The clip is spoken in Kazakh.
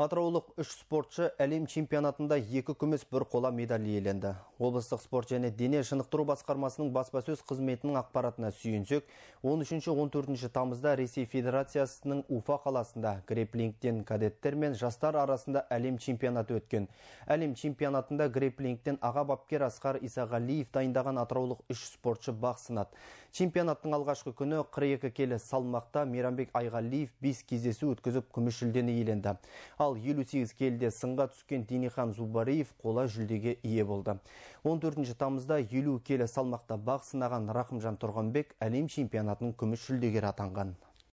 Атыраулық үш спортшы әлем чемпионатында екі күміс бір қола медаль иеленді. Облыстық спорт және дене шынықтыру басқармасының баспасөз қызметінің ақпаратына сүйенсек, 13-14 тамызда Ресей Федерациясының Уфа қаласында греплингтен кадеттер мен жастар арасында әлем чемпионаты өткен. Әлем чемпионатында греплингтен аға бапкер Асқар Исағалиев дайындаған атыраулық үш спортшы бақ сынады. Чемпионаттың алғашқы күні 42 келі салмақта Мейрамбек Айғалиев 5 кездесу өткізіп күміс жүлдені иеленді. Ал ал 58 келіде сынға түскен Денихан Зубариев қола жүлдеге ие болды. 14 тамызда 50 келі салмақта бақ сынаған Рақымжан Тұрғанбек әлем чемпионатының күміс жүлдегері атанған.